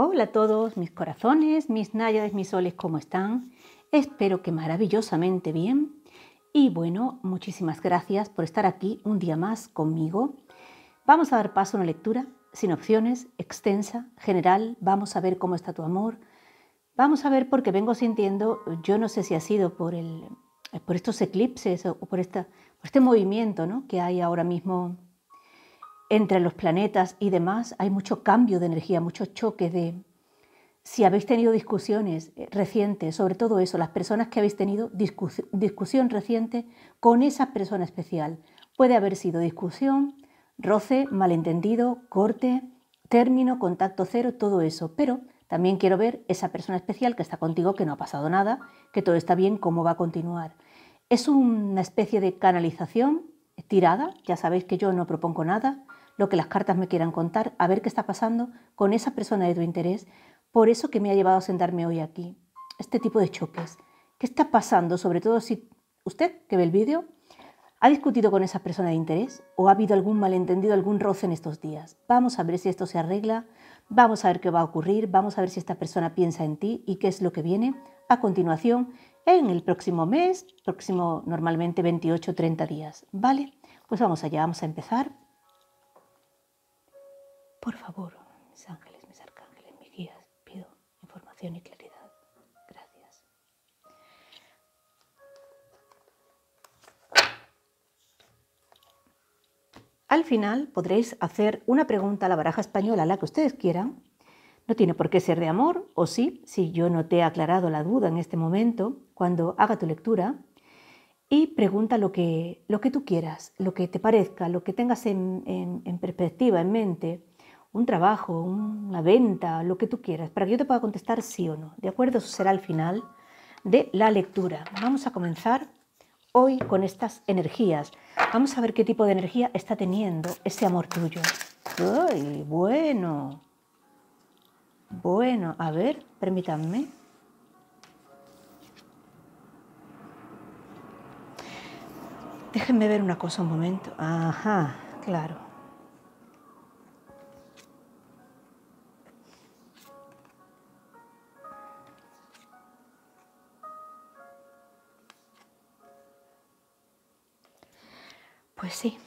Hola a todos, mis corazones, mis náyades, mis soles, ¿cómo están? Espero que maravillosamente bien. Y bueno, muchísimas gracias por estar aquí un día más conmigo. Vamos a dar paso a una lectura sin opciones, extensa, general. Vamos a ver cómo está tu amor. Vamos a ver porque vengo sintiendo, yo no sé si ha sido por, el, por estos eclipses o por, esta, este movimiento que hay ahora mismo entre los planetas y demás hay mucho cambio de energía, mucho choque de... Si habéis tenido discusiones eh, recientes, sobre todo eso, las personas que habéis tenido discusión reciente con esa persona especial, puede haber sido discusión, roce, malentendido, corte, término, contacto cero, todo eso, pero también quiero ver esa persona especial que está contigo, que no ha pasado nada, que todo está bien, cómo va a continuar. Es una especie de canalización tirada, ya sabéis que yo no propongo nada, lo que las cartas me quieran contar, a ver qué está pasando con esa persona de tu interés, por eso que me ha llevado a sentarme hoy aquí. Este tipo de choques. ¿Qué está pasando? Sobre todo si usted, que ve el vídeo, ha discutido con esa persona de interés o ha habido algún malentendido, algún roce en estos días. Vamos a ver si esto se arregla, vamos a ver qué va a ocurrir, vamos a ver si esta persona piensa en ti y qué es lo que viene a continuación en el próximo mes, próximo normalmente 28 o 30 días. ¿Vale? Pues vamos allá, vamos a empezar. Por favor, mis ángeles, mis arcángeles, mis guías, pido información y claridad. Gracias. Al final podréis hacer una pregunta a la baraja española, la que ustedes quieran. No tiene por qué ser de amor, o sí, si yo no te he aclarado la duda en este momento, cuando haga tu lectura, y pregunta lo que, lo que tú quieras, lo que te parezca, lo que tengas en, en, en perspectiva, en mente un trabajo, una venta, lo que tú quieras, para que yo te pueda contestar sí o no. ¿De acuerdo? Eso será el final de la lectura. Vamos a comenzar hoy con estas energías. Vamos a ver qué tipo de energía está teniendo ese amor tuyo. ¡Ay, bueno! Bueno, a ver, permítanme. Déjenme ver una cosa un momento. Ajá, claro. Pues sí.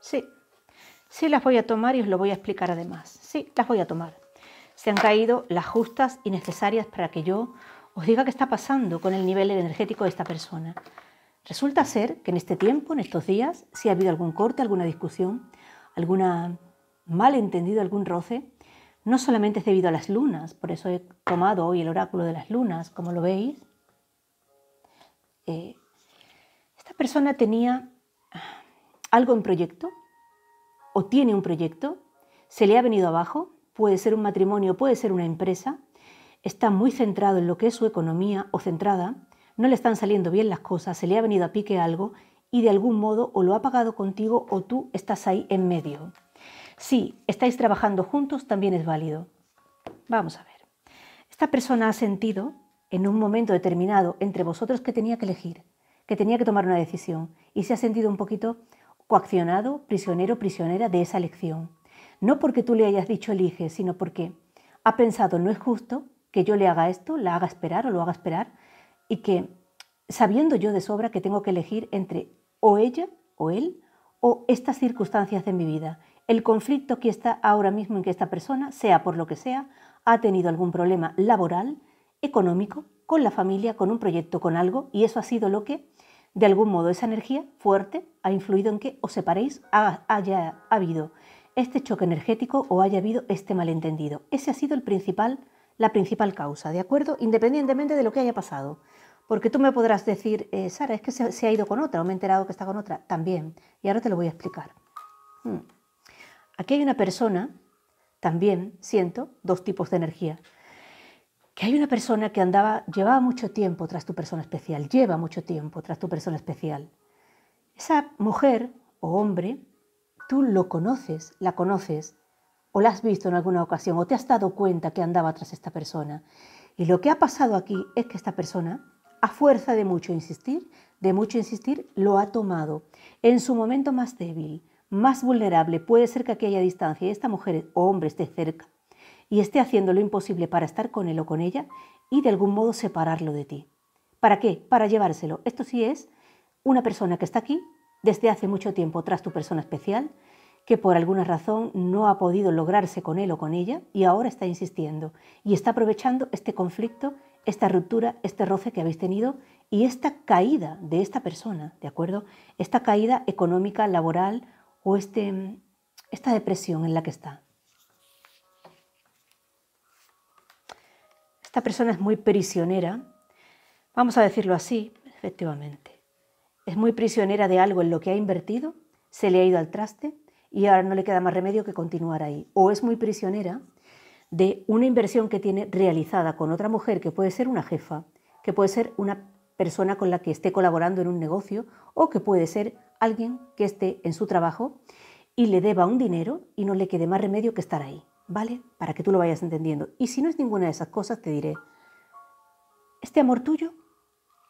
Sí, sí las voy a tomar y os lo voy a explicar además. Sí, las voy a tomar. Se han caído las justas y necesarias para que yo os diga qué está pasando con el nivel energético de esta persona. Resulta ser que en este tiempo, en estos días, si ha habido algún corte, alguna discusión, algún malentendido, algún roce, no solamente es debido a las lunas, por eso he tomado hoy el oráculo de las lunas, como lo veis. Eh, esta persona tenía algo en proyecto o tiene un proyecto, se le ha venido abajo, puede ser un matrimonio, puede ser una empresa, está muy centrado en lo que es su economía o centrada, no le están saliendo bien las cosas, se le ha venido a pique algo y de algún modo o lo ha pagado contigo o tú estás ahí en medio. Si estáis trabajando juntos también es válido. Vamos a ver. Esta persona ha sentido en un momento determinado entre vosotros que tenía que elegir, que tenía que tomar una decisión y se ha sentido un poquito coaccionado, prisionero, prisionera de esa elección. No porque tú le hayas dicho elige, sino porque ha pensado no es justo que yo le haga esto, la haga esperar o lo haga esperar y que sabiendo yo de sobra que tengo que elegir entre o ella o él o estas circunstancias en mi vida. El conflicto que está ahora mismo en que esta persona, sea por lo que sea, ha tenido algún problema laboral, económico, con la familia, con un proyecto, con algo, y eso ha sido lo que, de algún modo, esa energía fuerte ha influido en que os separéis, haya habido este choque energético o haya habido este malentendido. Ese ha sido el principal, la principal causa, ¿de acuerdo? Independientemente de lo que haya pasado. Porque tú me podrás decir, eh, Sara, es que se, ha ido con otra o me he enterado que está con otra. También. Y ahora te lo voy a explicar. Hmm. Aquí hay una persona, también siento dos tipos de energía. Que hay una persona que andaba, llevaba mucho tiempo tras tu persona especial, lleva mucho tiempo tras tu persona especial. Esa mujer o hombre, tú lo conoces, la conoces, o la has visto en alguna ocasión, o te has dado cuenta que andaba tras esta persona. Y lo que ha pasado aquí es que esta persona a fuerza de mucho insistir, de mucho insistir, lo ha tomado. En su momento más débil, más vulnerable, puede ser que aquella distancia y esta mujer o hombre esté cerca y esté haciendo lo imposible para estar con él o con ella y de algún modo separarlo de ti. ¿Para qué? Para llevárselo. Esto sí es una persona que está aquí desde hace mucho tiempo tras tu persona especial, que por alguna razón no ha podido lograrse con él o con ella y ahora está insistiendo y está aprovechando este conflicto esta ruptura, este roce que habéis tenido y esta caída de esta persona, ¿de acuerdo? Esta caída económica, laboral o este, esta depresión en la que está. Esta persona es muy prisionera, vamos a decirlo así, efectivamente. Es muy prisionera de algo en lo que ha invertido, se le ha ido al traste y ahora no le queda más remedio que continuar ahí. O es muy prisionera de una inversión que tiene realizada con otra mujer, que puede ser una jefa, que puede ser una persona con la que esté colaborando en un negocio o que puede ser alguien que esté en su trabajo y le deba un dinero y no le quede más remedio que estar ahí, ¿vale? Para que tú lo vayas entendiendo. Y si no es ninguna de esas cosas, te diré, este amor tuyo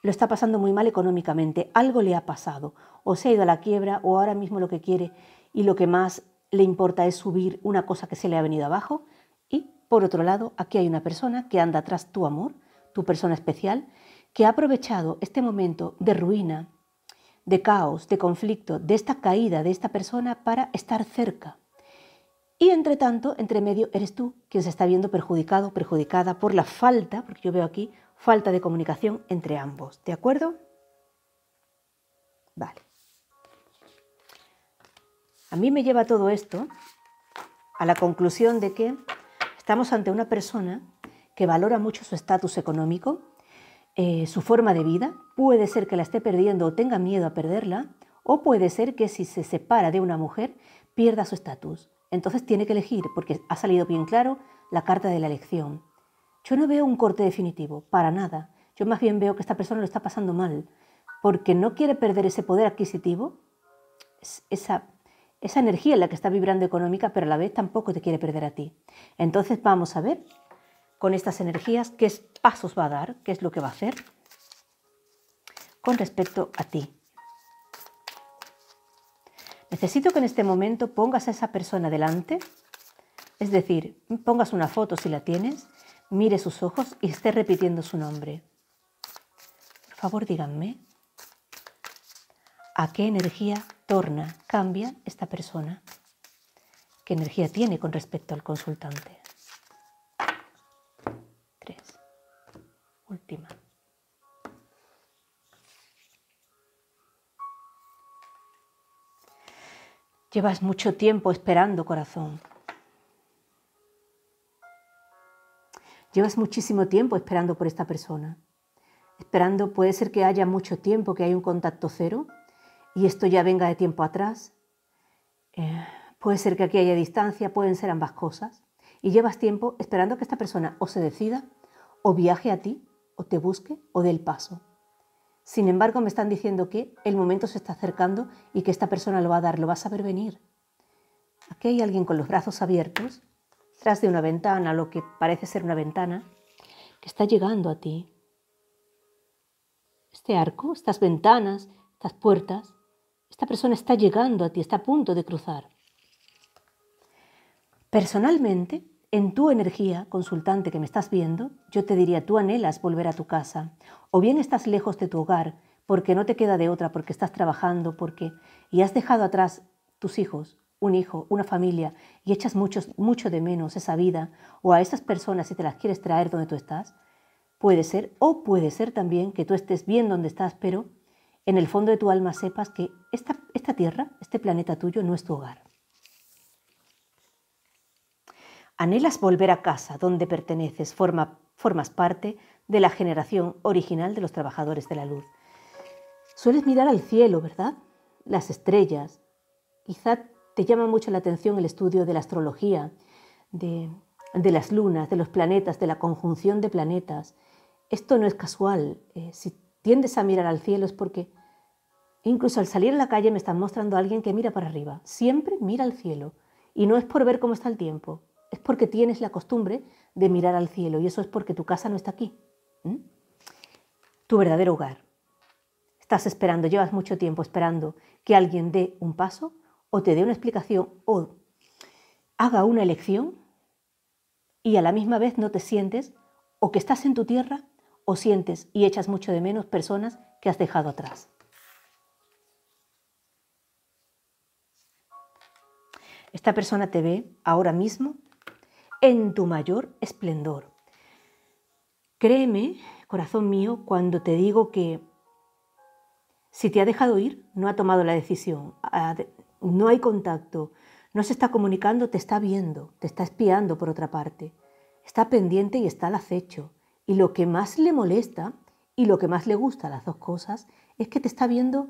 lo está pasando muy mal económicamente, algo le ha pasado, o se ha ido a la quiebra, o ahora mismo lo que quiere y lo que más le importa es subir una cosa que se le ha venido abajo, por otro lado, aquí hay una persona que anda tras tu amor, tu persona especial, que ha aprovechado este momento de ruina, de caos, de conflicto, de esta caída de esta persona para estar cerca. Y entre tanto, entre medio, eres tú quien se está viendo perjudicado, perjudicada por la falta, porque yo veo aquí falta de comunicación entre ambos. ¿De acuerdo? Vale. A mí me lleva todo esto a la conclusión de que Estamos ante una persona que valora mucho su estatus económico, eh, su forma de vida, puede ser que la esté perdiendo o tenga miedo a perderla, o puede ser que si se separa de una mujer pierda su estatus. Entonces tiene que elegir, porque ha salido bien claro la carta de la elección. Yo no veo un corte definitivo, para nada. Yo más bien veo que esta persona lo está pasando mal, porque no quiere perder ese poder adquisitivo, esa esa energía en la que está vibrando económica, pero a la vez tampoco te quiere perder a ti. Entonces vamos a ver con estas energías qué pasos va a dar, qué es lo que va a hacer con respecto a ti. Necesito que en este momento pongas a esa persona delante, es decir, pongas una foto si la tienes, mire sus ojos y esté repitiendo su nombre. Por favor, díganme, ¿a qué energía torna, cambia esta persona? ¿Qué energía tiene con respecto al consultante? Tres. Última. Llevas mucho tiempo esperando, corazón. Llevas muchísimo tiempo esperando por esta persona. Esperando puede ser que haya mucho tiempo, que hay un contacto cero, y esto ya venga de tiempo atrás. Eh, puede ser que aquí haya distancia, pueden ser ambas cosas. Y llevas tiempo esperando que esta persona o se decida, o viaje a ti, o te busque, o dé el paso. Sin embargo, me están diciendo que el momento se está acercando y que esta persona lo va a dar, lo vas a ver venir. Aquí hay alguien con los brazos abiertos, tras de una ventana, lo que parece ser una ventana, que está llegando a ti. Este arco, estas ventanas, estas puertas, esta persona está llegando a ti, está a punto de cruzar. Personalmente, en tu energía, consultante que me estás viendo, yo te diría, tú anhelas volver a tu casa, o bien estás lejos de tu hogar porque no te queda de otra, porque estás trabajando, porque y has dejado atrás tus hijos, un hijo, una familia, y echas mucho, mucho de menos esa vida, o a esas personas si te las quieres traer donde tú estás, puede ser, o puede ser también que tú estés bien donde estás, pero en el fondo de tu alma sepas que esta, esta tierra, este planeta tuyo, no es tu hogar. Anhelas volver a casa donde perteneces, formas parte de la generación original de los trabajadores de la luz. Sueles mirar al cielo, ¿verdad? Las estrellas. Quizá te llama mucho la atención el estudio de la astrología, de, las lunas, de los planetas, de la conjunción de planetas. Esto no es casual. Eh, si tiendes a mirar al cielo es porque incluso al salir a la calle me están mostrando a alguien que mira para arriba. Siempre mira al cielo. Y no es por ver cómo está el tiempo, es porque tienes la costumbre de mirar al cielo y eso es porque tu casa no está aquí. Tu verdadero hogar. Estás esperando, llevas mucho tiempo esperando que alguien dé un paso o te dé una explicación o haga una elección y a la misma vez no te sientes o que estás en tu tierra o sientes y echas mucho de menos personas que has dejado atrás. Esta persona te ve ahora mismo en tu mayor esplendor. Créeme, corazón mío, cuando te digo que si te ha dejado ir, no ha tomado la decisión, no hay contacto, no se está comunicando, te está viendo, te está espiando por otra parte, está pendiente y está al acecho y lo que más le molesta y lo que más le gusta a las dos cosas es que te está viendo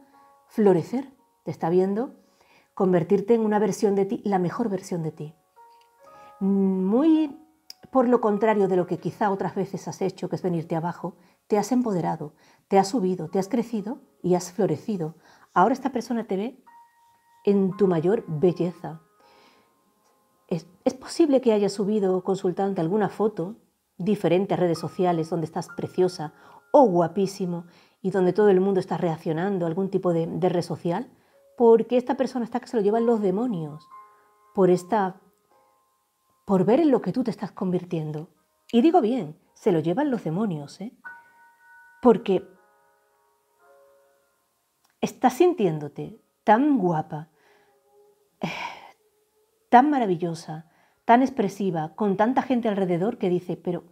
florecer, te está viendo convertirte en una versión de ti, la mejor versión de ti. Muy por lo contrario de lo que quizá otras veces has hecho, que es venirte abajo, te has empoderado, te has subido, te has crecido y has florecido. Ahora esta persona te ve en tu mayor belleza. Es, posible que haya subido consultante alguna foto diferentes redes sociales donde estás preciosa o guapísimo y donde todo el mundo está reaccionando algún tipo de, red social, porque esta persona está que se lo llevan los demonios, por esta por ver en lo que tú te estás convirtiendo. Y digo bien, se lo llevan los demonios, ¿eh? Porque estás sintiéndote tan guapa, eh, tan maravillosa, tan expresiva, con tanta gente alrededor que dice, pero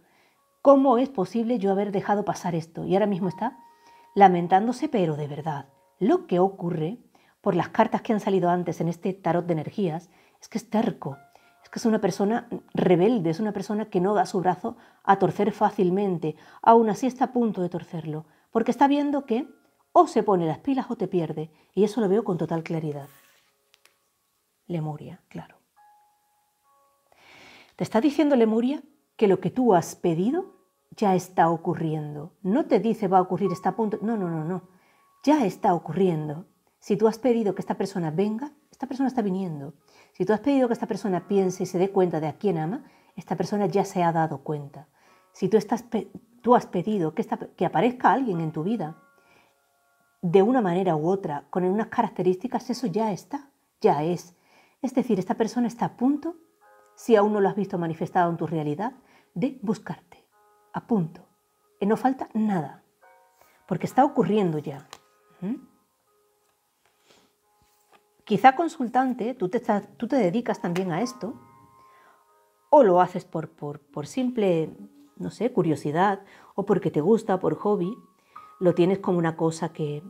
¿Cómo es posible yo haber dejado pasar esto? Y ahora mismo está lamentándose, pero de verdad. Lo que ocurre, por las cartas que han salido antes en este tarot de energías, es que es terco, es que es una persona rebelde, es una persona que no da su brazo a torcer fácilmente, aún así está a punto de torcerlo, porque está viendo que o se pone las pilas o te pierde, y eso lo veo con total claridad. Lemuria, claro. Te está diciendo Lemuria que lo que tú has pedido ya está ocurriendo. No te dice va a ocurrir, está a punto. No, no, no, no. Ya está ocurriendo. Si tú has pedido que esta persona venga, esta persona está viniendo. Si tú has pedido que esta persona piense y se dé cuenta de a quién ama, esta persona ya se ha dado cuenta. Si tú, estás, tú has pedido que, que aparezca alguien en tu vida, de una manera u otra, con unas características, eso ya está, ya es. Es decir, esta persona está a punto, si aún no lo has visto manifestado en tu realidad, de buscarte. A punto. Y eh, no falta nada. Porque está ocurriendo ya. Quizá consultante, tú te, tú te, dedicas también a esto, o lo haces por, simple, no sé, curiosidad, o porque te gusta, por hobby, lo tienes como una cosa que,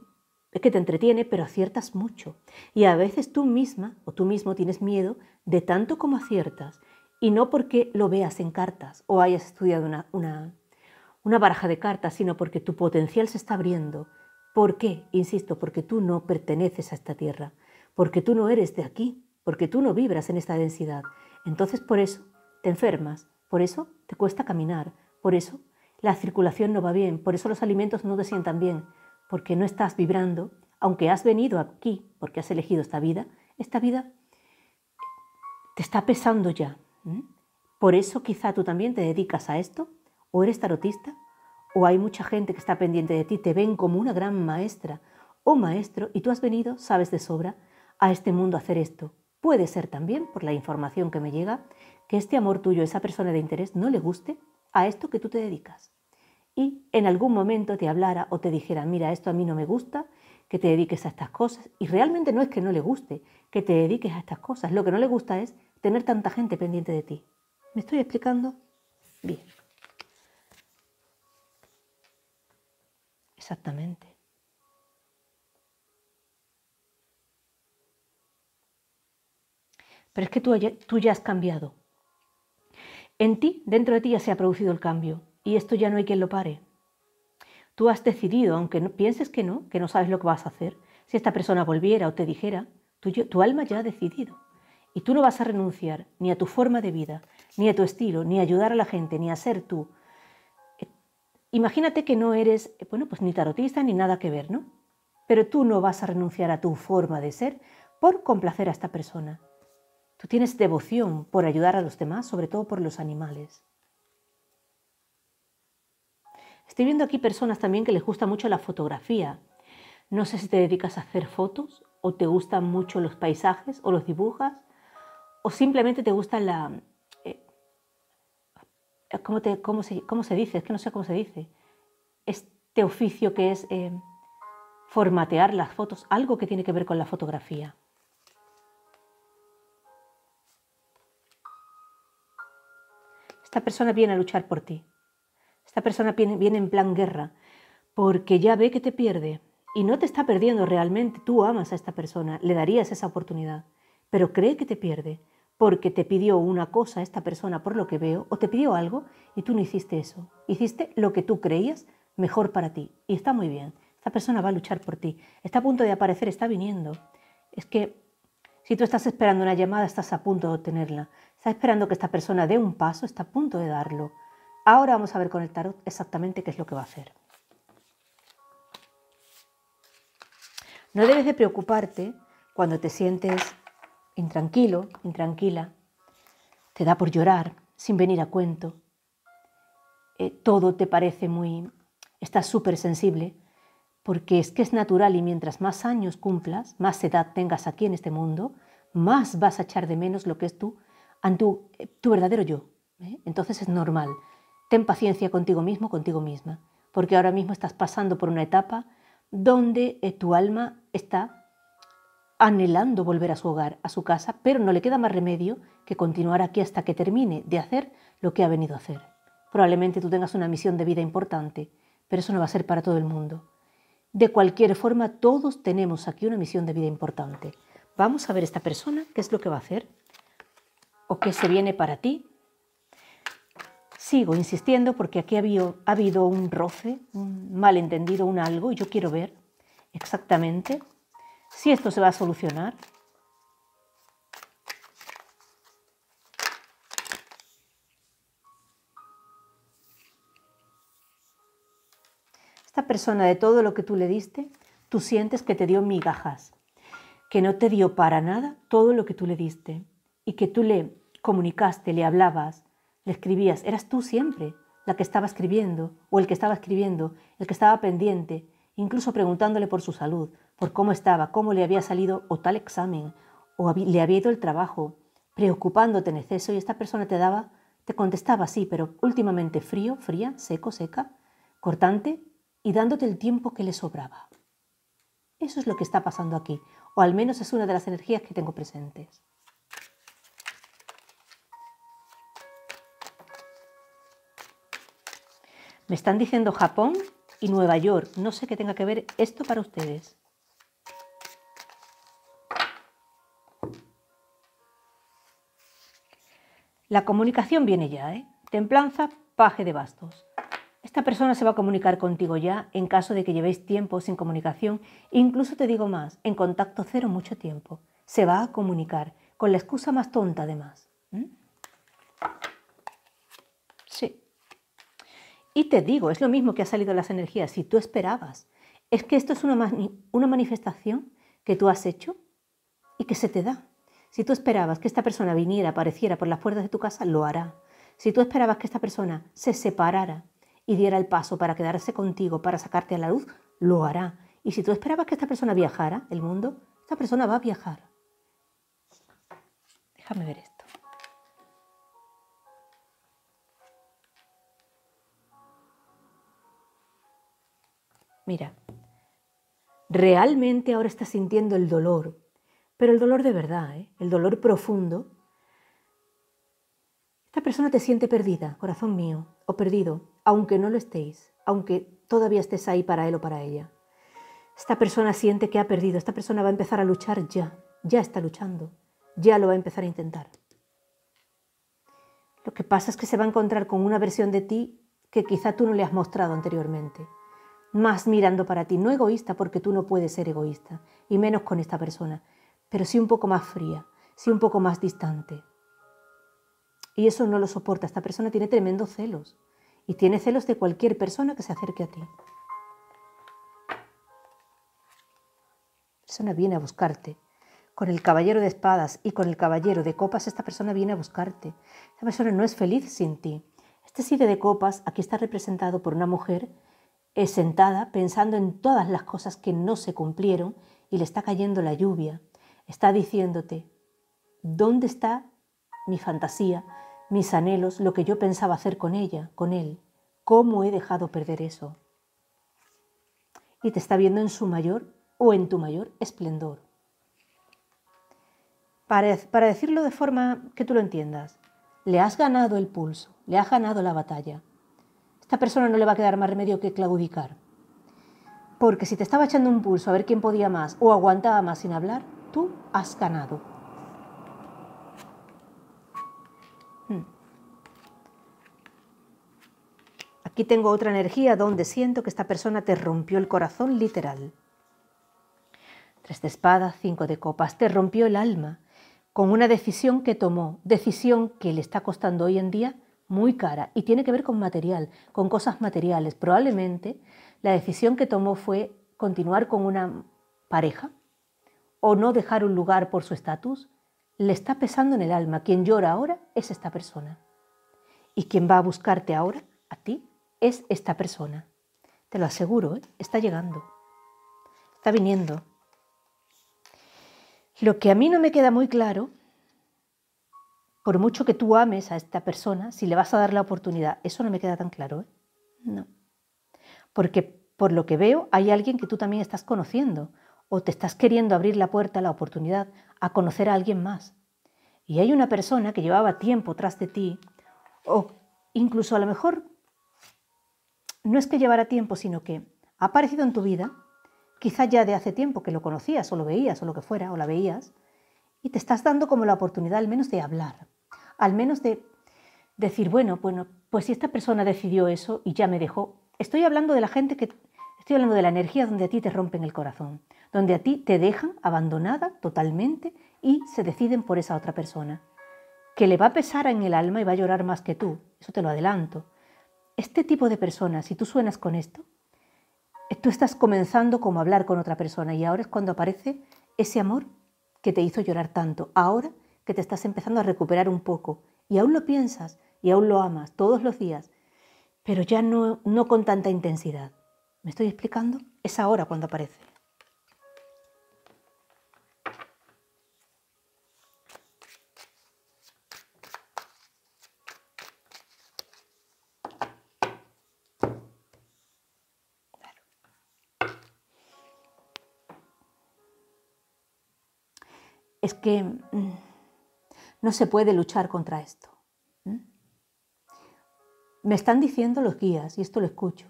que te entretiene, pero aciertas mucho. Y a veces tú misma o tú mismo tienes miedo de tanto como aciertas, y no porque lo veas en cartas o hayas estudiado una, una, baraja de cartas, sino porque tu potencial se está abriendo. ¿Por qué? Insisto, porque tú no perteneces a esta tierra, porque tú no eres de aquí, porque tú no vibras en esta densidad. Entonces por eso te enfermas, por eso te cuesta caminar, por eso la circulación no va bien, por eso los alimentos no te sientan bien, porque no estás vibrando, aunque has venido aquí, porque has elegido esta vida, esta vida te está pesando ya, por eso quizá tú también te dedicas a esto, o eres tarotista, o hay mucha gente que está pendiente de ti, te ven como una gran maestra o maestro y tú has venido, sabes de sobra, a este mundo a hacer esto. Puede ser también, por la información que me llega, que este amor tuyo, esa persona de interés, no le guste a esto que tú te dedicas. Y en algún momento te hablara o te dijera, mira, esto a mí no me gusta, que te dediques a estas cosas. Y realmente no es que no le guste, que te dediques a estas cosas. Lo que no le gusta es tener tanta gente pendiente de ti. ¿Me estoy explicando? Bien. Exactamente. Pero es que tú, tú ya has cambiado. En ti, dentro de ti ya se ha producido el cambio y esto ya no hay quien lo pare. Tú has decidido, aunque no, pienses que no, que no sabes lo que vas a hacer, si esta persona volviera o te dijera, tu alma ya ha decidido. Y tú no vas a renunciar ni a tu forma de vida, ni a tu estilo, ni a ayudar a la gente, ni a ser tú. Eh, imagínate que no eres, eh, bueno, pues ni tarotista ni nada que ver, ¿no? Pero tú no vas a renunciar a tu forma de ser por complacer a esta persona. Tú tienes devoción por ayudar a los demás, sobre todo por los animales. Estoy viendo aquí personas también que les gusta mucho la fotografía. No sé si te dedicas a hacer fotos o te gustan mucho los paisajes o los dibujas o simplemente te gusta la... Eh, ¿cómo, se, dice? Es que no sé cómo se dice. Este oficio que es eh, formatear las fotos, algo que tiene que ver con la fotografía. Esta persona viene a luchar por ti. Esta persona viene, viene en plan guerra, porque ya ve que te pierde y no te está perdiendo realmente. Tú amas a esta persona, le darías esa oportunidad, pero cree que te pierde porque te pidió una cosa esta persona por lo que veo, o te pidió algo y tú no hiciste eso. Hiciste lo que tú creías mejor para ti. Y está muy bien. Esta persona va a luchar por ti. Está a punto de aparecer, está viniendo. Es que si tú estás esperando una llamada, estás a punto de obtenerla. Estás esperando que esta persona dé un paso, está a punto de darlo. Ahora vamos a ver con el tarot exactamente qué es lo que va a hacer. No debes de preocuparte cuando te sientes intranquilo, intranquila, te da por llorar sin venir a cuento, eh, todo te parece muy... estás súper sensible, porque es que es natural y mientras más años cumplas, más edad tengas aquí en este mundo, más vas a echar de menos lo que es tú, tu, eh, tu verdadero yo. ¿eh? Entonces es normal. Ten paciencia contigo mismo, contigo misma, porque ahora mismo estás pasando por una etapa donde tu alma está anhelando volver a su hogar, a su casa, pero no le queda más remedio que continuar aquí hasta que termine de hacer lo que ha venido a hacer. Probablemente tú tengas una misión de vida importante, pero eso no va a ser para todo el mundo. De cualquier forma, todos tenemos aquí una misión de vida importante. Vamos a ver esta persona, qué es lo que va a hacer o qué se viene para ti. Sigo insistiendo porque aquí ha habido, ha habido un roce, un malentendido, un algo, y yo quiero ver exactamente si esto se va a solucionar. Esta persona de todo lo que tú le diste, tú sientes que te dio migajas, que no te dio para nada todo lo que tú le diste y que tú le comunicaste, le hablabas, le escribías, eras tú siempre la que estaba escribiendo o el que estaba escribiendo, el que estaba pendiente, incluso preguntándole por su salud, por cómo estaba, cómo le había salido o tal examen, o le había ido el trabajo, preocupándote en exceso y esta persona te daba, te contestaba sí, pero últimamente frío, fría, seco, seca, cortante y dándote el tiempo que le sobraba. Eso es lo que está pasando aquí, o al menos es una de las energías que tengo presentes. Me están diciendo Japón y Nueva York. No sé qué tenga que ver esto para ustedes. La comunicación viene ya, ¿eh? Templanza, paje de bastos. Esta persona se va a comunicar contigo ya en caso de que llevéis tiempo sin comunicación, incluso te digo más, en contacto cero mucho tiempo. Se va a comunicar, con la excusa más tonta además. Y te digo, es lo mismo que ha salido las energías, si tú esperabas. Es que esto es una, una manifestación que tú has hecho y que se te da. Si tú esperabas que esta persona viniera, apareciera por las puertas de tu casa, lo hará. Si tú esperabas que esta persona se separara y diera el paso para quedarse contigo, para sacarte a la luz, lo hará. Y si tú esperabas que esta persona viajara, el mundo, esta persona va a viajar. Déjame ver Mira, realmente ahora estás sintiendo el dolor, pero el dolor de verdad, ¿eh? el dolor profundo. Esta persona te siente perdida, corazón mío, o perdido, aunque no lo estéis, aunque todavía estés ahí para él o para ella. Esta persona siente que ha perdido, esta persona va a empezar a luchar ya, ya está luchando, ya lo va a empezar a intentar. Lo que pasa es que se va a encontrar con una versión de ti que quizá tú no le has mostrado anteriormente más mirando para ti, no egoísta porque tú no puedes ser egoísta, y menos con esta persona, pero sí un poco más fría, sí un poco más distante. Y eso no lo soporta, esta persona tiene tremendos celos, y tiene celos de cualquier persona que se acerque a ti. Esta persona viene a buscarte. Con el caballero de espadas y con el caballero de copas, esta persona viene a buscarte. Esta persona no es feliz sin ti. Este sigue de copas aquí está representado por una mujer es sentada pensando en todas las cosas que no se cumplieron y le está cayendo la lluvia. Está diciéndote, ¿dónde está mi fantasía, mis anhelos, lo que yo pensaba hacer con ella, con él? ¿Cómo he dejado perder eso? Y te está viendo en su mayor o en tu mayor esplendor. Para, para decirlo de forma que tú lo entiendas, le has ganado el pulso, le has ganado la batalla esta persona no le va a quedar más remedio que claudicar. Porque si te estaba echando un pulso a ver quién podía más o aguantaba más sin hablar, tú has ganado. Hmm. Aquí tengo otra energía donde siento que esta persona te rompió el corazón literal. Tres de espada, cinco de copas, te rompió el alma con una decisión que tomó, decisión que le está costando hoy en día muy cara y tiene que ver con material, con cosas materiales. Probablemente la decisión que tomó fue continuar con una pareja o no dejar un lugar por su estatus, le está pesando en el alma. Quien llora ahora es esta persona. Y quien va a buscarte ahora, a ti, es esta persona. Te lo aseguro, ¿eh? está llegando. Está viniendo. Lo que a mí no me queda muy claro por mucho que tú ames a esta persona, si le vas a dar la oportunidad, eso no me queda tan claro. ¿eh? No. Porque por lo que veo hay alguien que tú también estás conociendo o te estás queriendo abrir la puerta a la oportunidad a conocer a alguien más. Y hay una persona que llevaba tiempo tras de ti o incluso a lo mejor no es que llevara tiempo, sino que ha aparecido en tu vida, quizá ya de hace tiempo que lo conocías o lo veías o lo que fuera o la veías, y te estás dando como la oportunidad al menos de hablar, al menos de decir, bueno, bueno, pues si esta persona decidió eso y ya me dejó, estoy hablando de la gente que, estoy hablando de la energía donde a ti te rompen el corazón, donde a ti te dejan abandonada totalmente y se deciden por esa otra persona, que le va a pesar en el alma y va a llorar más que tú, eso te lo adelanto. Este tipo de personas, si tú suenas con esto, eh, tú estás comenzando como a hablar con otra persona y ahora es cuando aparece ese amor que te hizo llorar tanto, ahora que te estás empezando a recuperar un poco y aún lo piensas y aún lo amas todos los días, pero ya no, no con tanta intensidad. ¿Me estoy explicando? Es ahora cuando aparece. es que mm, no se puede luchar contra esto. Me están diciendo los guías, y esto lo escucho.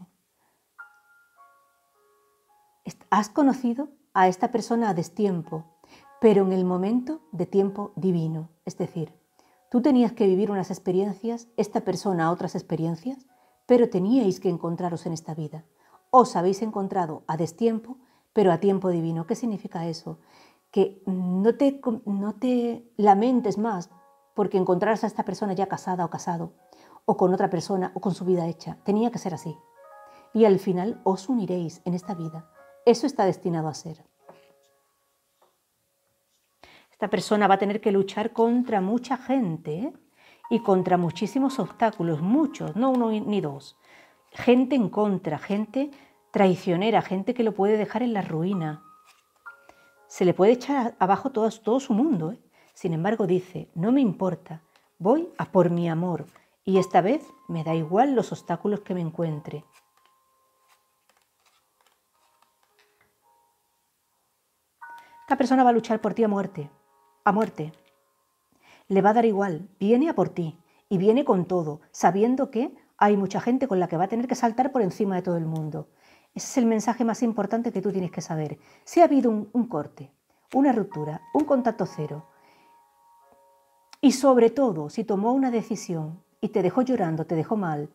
Has conocido a esta persona a destiempo, pero en el momento de tiempo divino. Es decir, tú tenías que vivir unas experiencias, esta persona otras experiencias, pero teníais que encontraros en esta vida. Os habéis encontrado a destiempo, pero a tiempo divino. ¿Qué significa eso? que no te, no te lamentes más porque encontraras a esta persona ya casada o casado, o con otra persona o con su vida hecha. Tenía que ser así. Y al final os uniréis en esta vida. Eso está destinado a ser. Esta persona va a tener que luchar contra mucha gente ¿eh? y contra muchísimos obstáculos, muchos, no uno ni dos. Gente en contra, gente traicionera, gente que lo puede dejar en la ruina, se le puede echar abajo todo, su mundo. ¿eh? Sin embargo, dice, no me importa, voy a por mi amor y esta vez me da igual los obstáculos que me encuentre. Esta persona va a luchar por ti a muerte, a muerte. Le va a dar igual, viene a por ti y viene con todo, sabiendo que hay mucha gente con la que va a tener que saltar por encima de todo el mundo. Ese es el mensaje más importante que tú tienes que saber. Si ha habido un, corte, una ruptura, un contacto cero, y sobre todo si tomó una decisión y te dejó llorando, te dejó mal,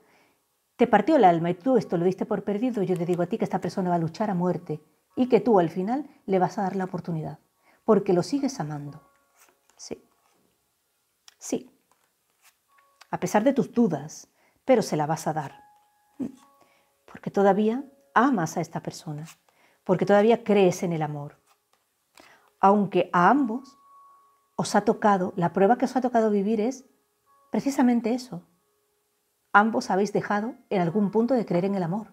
te partió el alma y tú esto lo diste por perdido, yo te digo a ti que esta persona va a luchar a muerte y que tú al final le vas a dar la oportunidad, porque lo sigues amando. Sí. Sí. A pesar de tus dudas, pero se la vas a dar. Mm. Porque todavía amas a esta persona, porque todavía crees en el amor. Aunque a ambos os ha tocado, la prueba que os ha tocado vivir es precisamente eso. Ambos habéis dejado en algún punto de creer en el amor,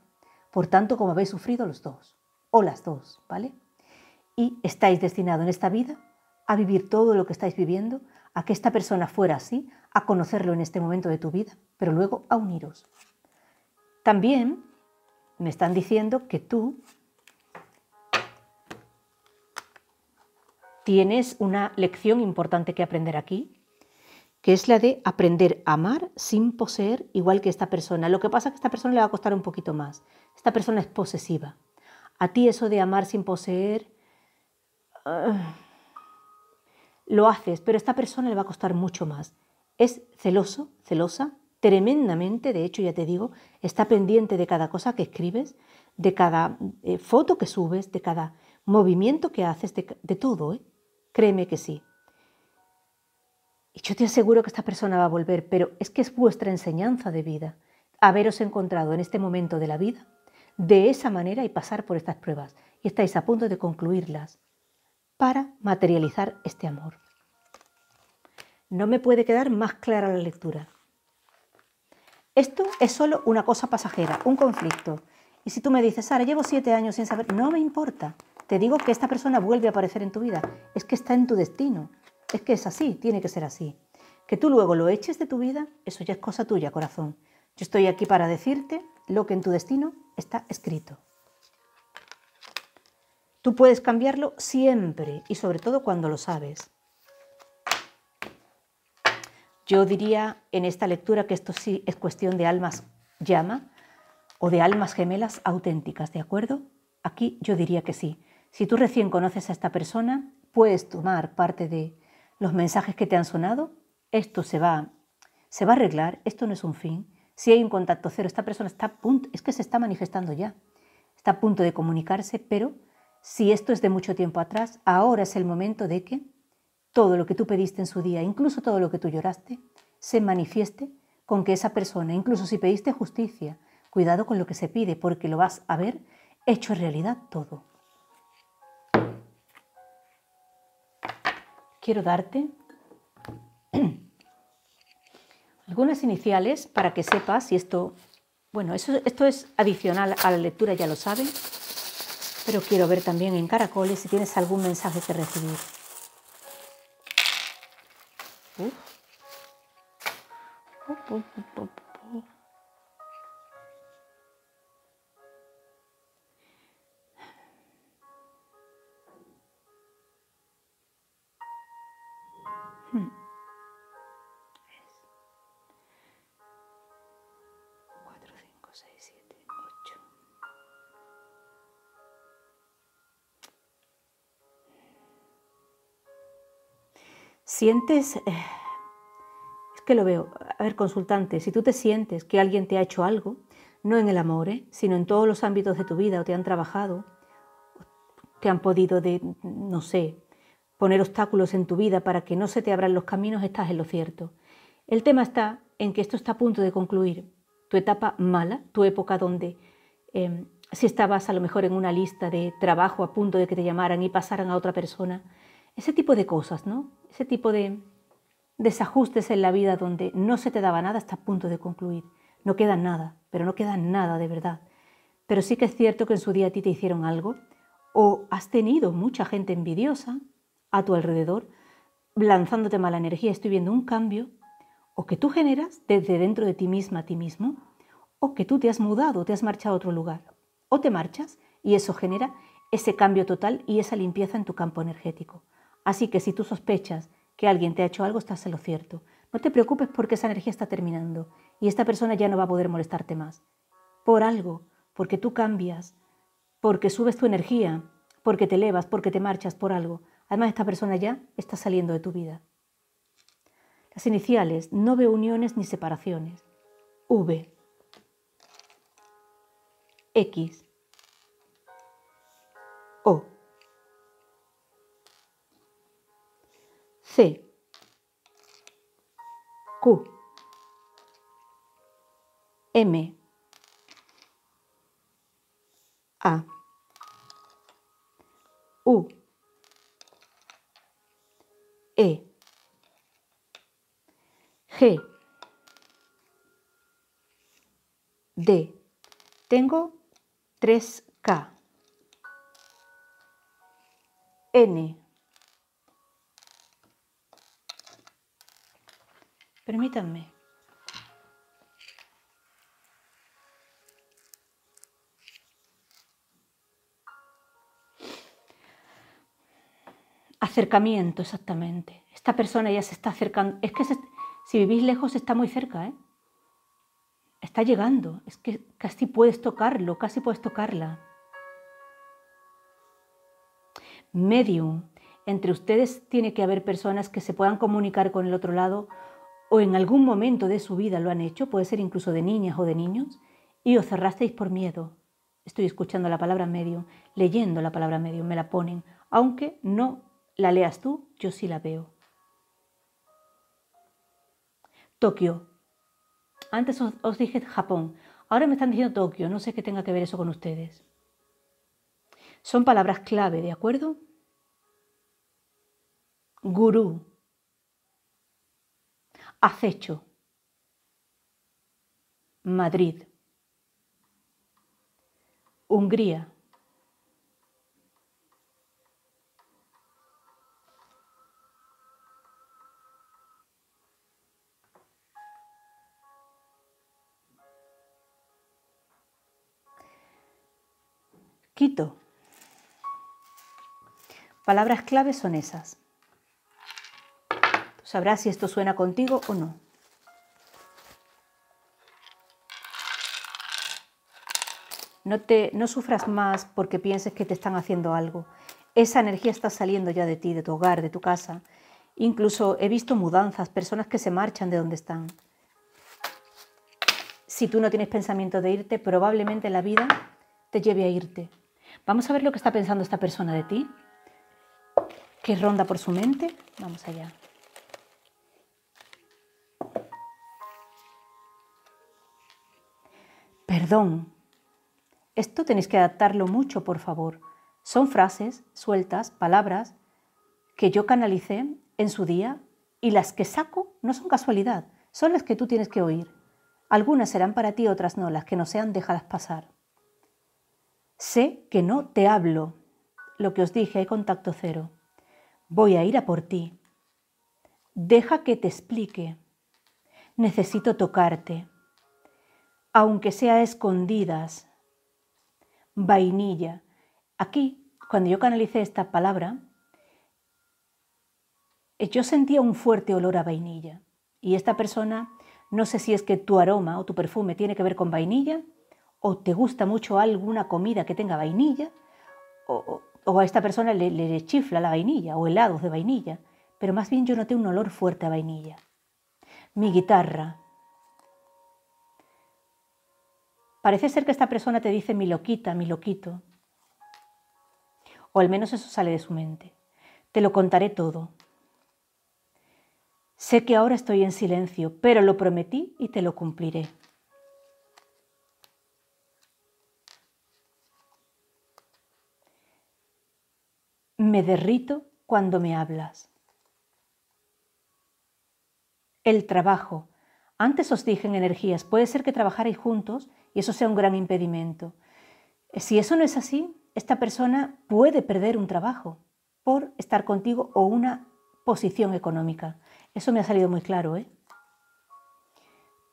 por tanto como habéis sufrido los dos, o las dos, ¿vale? Y estáis destinados en esta vida a vivir todo lo que estáis viviendo, a que esta persona fuera así, a conocerlo en este momento de tu vida, pero luego a uniros. También me están diciendo que tú tienes una lección importante que aprender aquí, que es la de aprender a amar sin poseer igual que esta persona. Lo que pasa es que a esta persona le va a costar un poquito más. Esta persona es posesiva. A ti eso de amar sin poseer ah, lo haces, pero a esta persona le va a costar mucho más. Es celoso, celosa, tremendamente, de hecho ya te digo, está pendiente de cada cosa que escribes, de cada eh, foto que subes, de cada movimiento que haces, de, todo, ¿eh? Créeme que sí. Y yo te aseguro que esta persona va a volver, pero es que es vuestra enseñanza de vida haberos encontrado en este momento de la vida de esa manera y pasar por estas pruebas. Y estáis a punto de concluirlas para materializar este amor. No me puede quedar más clara la lectura. Esto es solo una cosa pasajera, un conflicto. Y si tú me dices, Sara, llevo siete años sin saber, no me importa. Te digo que esta persona vuelve a aparecer en tu vida. Es que está en tu destino. Es que es así, tiene que ser así. Que tú luego lo eches de tu vida, eso ya es cosa tuya, corazón. Yo estoy aquí para decirte lo que en tu destino está escrito. Tú puedes cambiarlo siempre y sobre todo cuando lo sabes. Yo diría en esta lectura que esto sí es cuestión de almas llama o de almas gemelas auténticas, ¿de acuerdo? Aquí yo diría que sí. Si tú recién conoces a esta persona, puedes tomar parte de los mensajes que te han sonado. Esto se va, se va a arreglar, esto no es un fin. Si hay un contacto cero, esta persona está a punto, es que se está manifestando ya, está a punto de comunicarse, pero si esto es de mucho tiempo atrás, ahora es el momento de que todo lo que tú pediste en su día, incluso todo lo que tú lloraste, se manifieste con que esa persona, incluso si pediste justicia, cuidado con lo que se pide, porque lo vas a ver hecho en realidad todo. Quiero darte algunas iniciales para que sepas, si esto, bueno, esto es adicional a la lectura, ya lo saben, pero quiero ver también en caracoles si tienes algún mensaje que recibir. sientes, eh, es que lo veo, a ver, consultante, si tú te sientes que alguien te ha hecho algo, no en el amor, eh, sino en todos los ámbitos de tu vida, o te han trabajado, te han podido, de, no sé, poner obstáculos en tu vida para que no se te abran los caminos, estás en lo cierto. El tema está en que esto está a punto de concluir. Tu etapa mala, tu época donde em, si estabas a lo mejor en una lista de trabajo a punto de que te llamaran y pasaran a otra persona, ese tipo de cosas, ¿no? Ese tipo de desajustes en la vida donde no se te daba nada hasta punto de concluir. No queda nada, pero no queda nada de verdad. Pero sí que es cierto que en su día a ti te hicieron algo o has tenido mucha gente envidiosa a tu alrededor lanzándote mala energía. Estoy viendo un cambio o que tú generas desde dentro de ti misma a ti mismo o que tú te has mudado, te has marchado a otro lugar o te marchas y eso genera ese cambio total y esa limpieza en tu campo energético. Así que si tú sospechas que alguien te ha hecho algo, estás en lo cierto. No te preocupes porque esa energía está terminando y esta persona ya no va a poder molestarte más. Por algo, porque tú cambias, porque subes tu energía, porque te elevas, porque te marchas por algo. Además, esta persona ya está saliendo de tu vida. Las iniciales, no ve uniones ni separaciones. V. X. O. C. Q. M. A. U. E. G. D. Tengo 3K. N. Permítanme. Acercamiento, exactamente. Esta persona ya se está acercando. Es que si vivís lejos está muy cerca, ¿eh? Está llegando. Es que casi puedes tocarlo, casi puedes tocarla. Medium. Entre ustedes tiene que haber personas que se puedan comunicar con el otro lado o en algún momento de su vida lo han hecho, puede ser incluso de niñas o de niños, y os cerrasteis por miedo. Estoy escuchando la palabra medio, leyendo la palabra medio, me la ponen, aunque no la leas tú, yo sí la veo. Tokio. Antes os, os dije Japón, ahora me están diciendo Tokio, no sé qué tenga que ver eso con ustedes. Son palabras clave, ¿de acuerdo? Gurú. Acecho. Madrid. Hungría. Quito. Palabras claves son esas. Sabrás si esto suena contigo o no. No, te, no sufras más porque pienses que te están haciendo algo. Esa energía está saliendo ya de ti, de tu hogar, de tu casa. Incluso he visto mudanzas, personas que se marchan de donde están. Si tú no tienes pensamiento de irte, probablemente la vida te lleve a irte. Vamos a ver lo que está pensando esta persona de ti. ¿Qué ronda por su mente? Vamos allá. Perdón. Esto tenéis que adaptarlo mucho, por favor. Son frases sueltas, palabras que yo canalicé en su día y las que saco no son casualidad, son las que tú tienes que oír. Algunas serán para ti, otras no, las que no sean dejadas pasar. Sé que no te hablo. Lo que os dije, hay contacto cero. Voy a ir a por ti. Deja que te explique. Necesito tocarte aunque sea escondidas. Vainilla. Aquí, cuando yo canalicé esta palabra, eh, yo sentía un fuerte olor a vainilla. Y esta persona, no sé si es que tu aroma o tu perfume tiene que ver con vainilla, o te gusta mucho alguna comida que tenga vainilla, o, a esta persona le, le chifla la vainilla o helados de vainilla, pero más bien yo noté un olor fuerte a vainilla. Mi guitarra, Parece ser que esta persona te dice mi loquita, mi loquito. O al menos eso sale de su mente. Te lo contaré todo. Sé que ahora estoy en silencio, pero lo prometí y te lo cumpliré. Me derrito cuando me hablas. El trabajo, antes os dije en energías, puede ser que trabajaréis juntos y eso sea un gran impedimento. Si eso no es así, esta persona puede perder un trabajo por estar contigo o una posición económica. Eso me ha salido muy claro, ¿eh?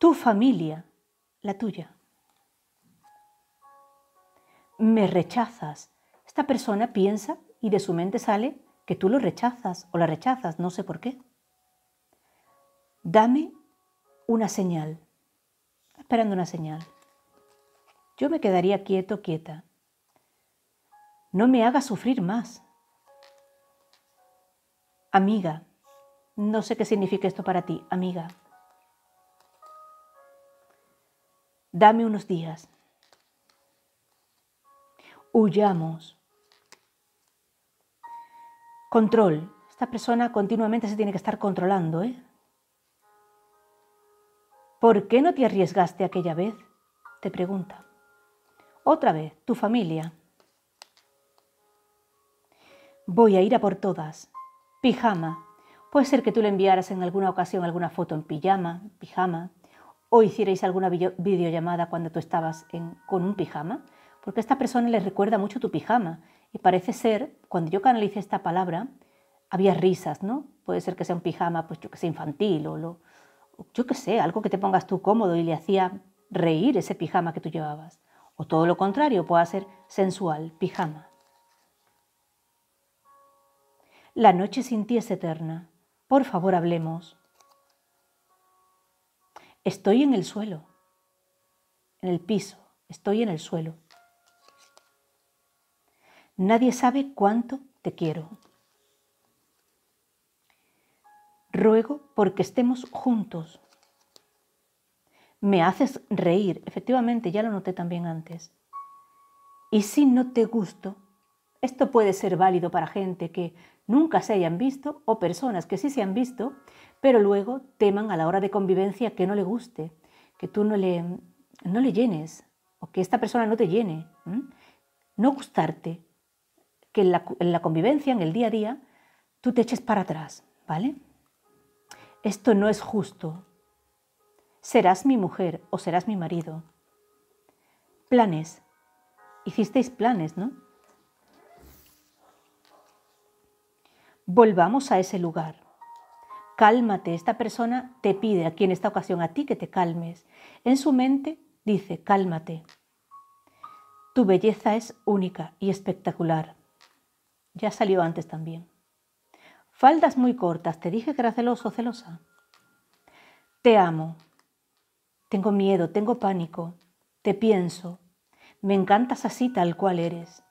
Tu familia, la tuya. Me rechazas. Esta persona piensa y de su mente sale que tú lo rechazas o la rechazas, no sé por qué. Dame una señal, esperando una señal. Yo me quedaría quieto, quieta. No me haga sufrir más. Amiga, no sé qué significa esto para ti, amiga. Dame unos días. Huyamos. Control. Esta persona continuamente se tiene que estar controlando, ¿eh? ¿Por qué no te arriesgaste aquella vez? te pregunta. Otra vez, tu familia. Voy a ir a por todas. Pijama. Puede ser que tú le enviaras en alguna ocasión alguna foto en pijama, pijama, o hicierais alguna videollamada cuando tú estabas con un pijama, porque a esta persona le recuerda mucho tu pijama. Y parece ser, cuando yo canalicé esta palabra, había risas, ¿no? Puede ser que sea un pijama, pues que sea infantil o lo, yo qué sé, algo que te pongas tú cómodo y le hacía reír ese pijama que tú llevabas. O todo lo contrario, puede ser sensual, pijama. La noche sin ti es eterna. Por favor, hablemos. Estoy en el suelo, en el piso, estoy en el suelo. Nadie sabe cuánto te quiero. Ruego porque estemos juntos. Me haces reír, efectivamente, ya lo noté también antes. Y si no te gusto, esto puede ser válido para gente que nunca se hayan visto o personas que sí se han visto, pero luego teman a la hora de convivencia que no le guste, que tú no le, no llenes o que esta persona no te llene. No gustarte, que en la convivencia, en el día a día, tú te eches para atrás, ¿vale? esto no es justo. Serás mi mujer o serás mi marido. Planes. Hicisteis planes, ¿no? Volvamos a ese lugar. Cálmate, esta persona te pide aquí en esta ocasión a ti que te calmes. En su mente dice, cálmate. Tu belleza es única y espectacular. Ya salió antes también. Faldas muy cortas, te dije que era celoso, celosa. Te amo. Tengo miedo, tengo pánico. Te pienso. Me encantas así tal cual eres.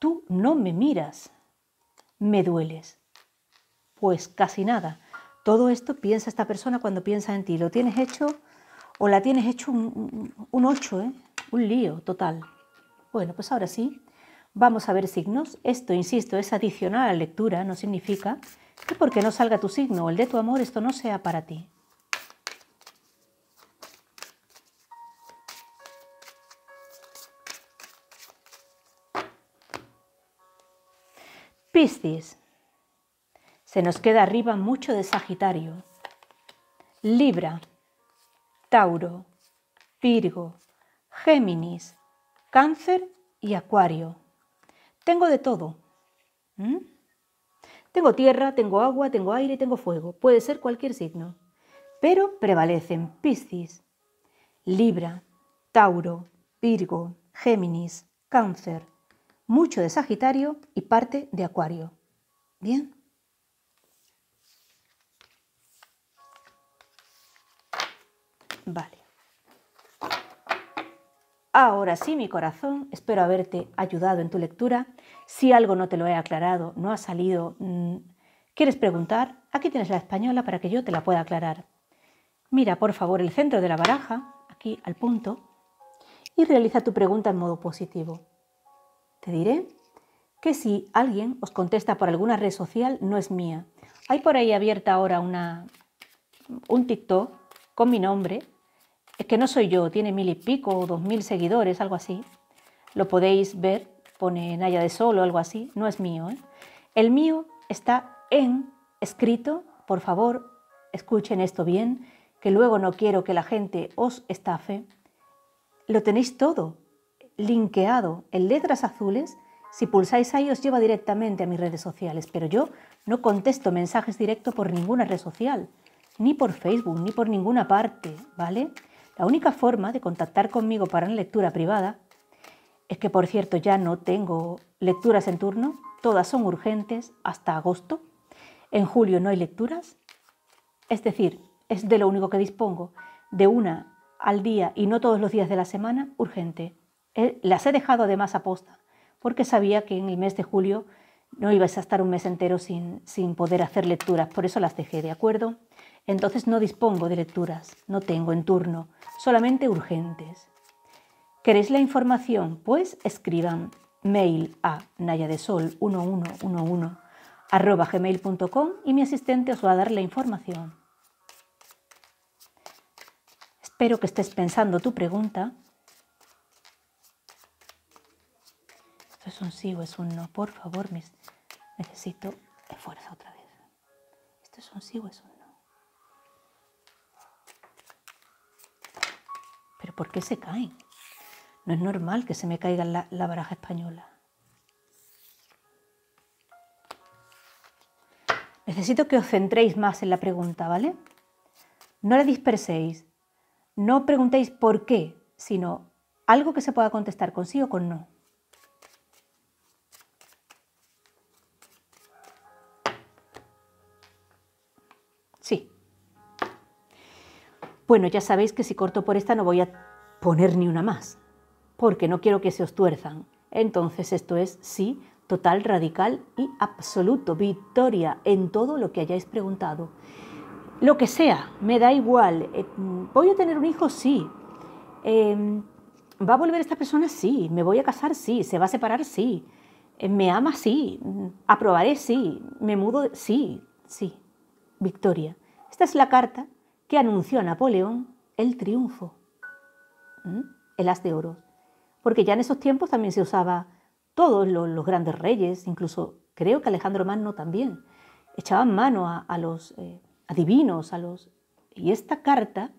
Tú no me miras. Me dueles. Pues casi nada. Todo esto piensa esta persona cuando piensa en ti. Lo tienes hecho o la tienes hecho un, ocho, eh? un lío total. Bueno, pues ahora sí, Vamos a ver signos. Esto, insisto, es adicional a la lectura, no significa que porque no salga tu signo o el de tu amor, esto no sea para ti. Piscis. Se nos queda arriba mucho de Sagitario. Libra, Tauro, Virgo, Géminis, Cáncer y Acuario. Tengo de todo. Tengo tierra, tengo agua, tengo aire, tengo fuego. Puede ser cualquier signo. Pero prevalecen Piscis, Libra, Tauro, Virgo, Géminis, Cáncer, mucho de Sagitario y parte de Acuario. ¿Bien? Vale. Ahora sí, mi corazón, espero haberte ayudado en tu lectura si algo no te lo he aclarado, no ha salido, mm, ¿quieres preguntar? Aquí tienes la española para que yo te la pueda aclarar. Mira, por favor, el centro de la baraja, aquí al punto, y realiza tu pregunta en modo positivo. Te diré que si alguien os contesta por alguna red social, no es mía. Hay por ahí abierta ahora una, un TikTok con mi nombre. Es que no soy yo, tiene mil y pico o dos mil seguidores, algo así. Lo podéis ver pone Naya de Sol o algo así, no es mío. ¿eh? El mío está en escrito, por favor, escuchen esto bien, que luego no quiero que la gente os estafe. Lo tenéis todo, linkeado en letras azules. Si pulsáis ahí os lleva directamente a mis redes sociales, pero yo no contesto mensajes directos por ninguna red social, ni por Facebook, ni por ninguna parte, ¿vale? La única forma de contactar conmigo para una lectura privada es que, por cierto, ya no tengo lecturas en turno, todas son urgentes hasta agosto. En julio no hay lecturas, es decir, es de lo único que dispongo, de una al día y no todos los días de la semana, urgente. Eh, las he dejado además a posta, porque sabía que en el mes de julio no ibas a estar un mes entero sin, sin poder hacer lecturas, por eso las dejé, ¿de acuerdo? Entonces no dispongo de lecturas, no tengo en turno, solamente urgentes. ¿Queréis la información? Pues escriban mail a nayadesol1111 arroba gmail.com y mi asistente os va a dar la información. Espero que estés pensando tu pregunta. Esto es un sí o es un no, por favor, necesito fuerza otra vez. Esto es un sí o es un no. ¿Pero por qué se caen? No es normal que se me caiga la, baraja española. Necesito que os centréis más en la pregunta, ¿vale? No la disperséis. No preguntéis por qué, sino algo que se pueda contestar con sí o con no. Sí. Bueno, ya sabéis que si corto por esta no voy a poner ni una más porque no quiero que se os tuerzan. Entonces esto es sí, total, radical y absoluto, victoria en todo lo que hayáis preguntado. Lo que sea, me da igual. Eh, ¿Voy a tener un hijo? Sí. Em, ¿Va a volver esta persona? Sí. ¿Me voy a casar? Sí. ¿Se va a separar? Sí. Eh, ¿Me ama? Sí. ¿Aprobaré? Sí. ¿Me mudo? Sí. Sí. Victoria. Esta es la carta que anunció a Napoleón el triunfo. El as de oro porque ya en esos tiempos también se usaba todos los, grandes reyes, incluso creo que Alejandro Magno también, echaban mano a, los eh, adivinos, a los... Y esta carta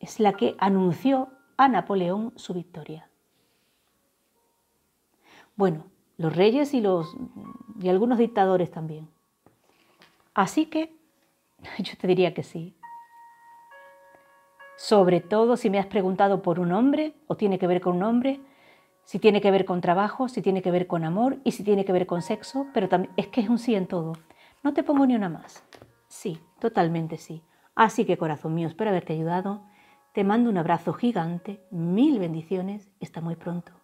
es la que anunció a Napoleón su victoria. Bueno, los reyes y, los, y algunos dictadores también. Así que yo te diría que sí, sobre todo si me has preguntado por un hombre o tiene que ver con un hombre, si tiene que ver con trabajo, si tiene que ver con amor y si tiene que ver con sexo, pero también es que es un sí en todo. No te pongo ni una más. Sí, totalmente sí. Así que corazón mío, espero haberte ayudado. Te mando un abrazo gigante, mil bendiciones, hasta muy pronto.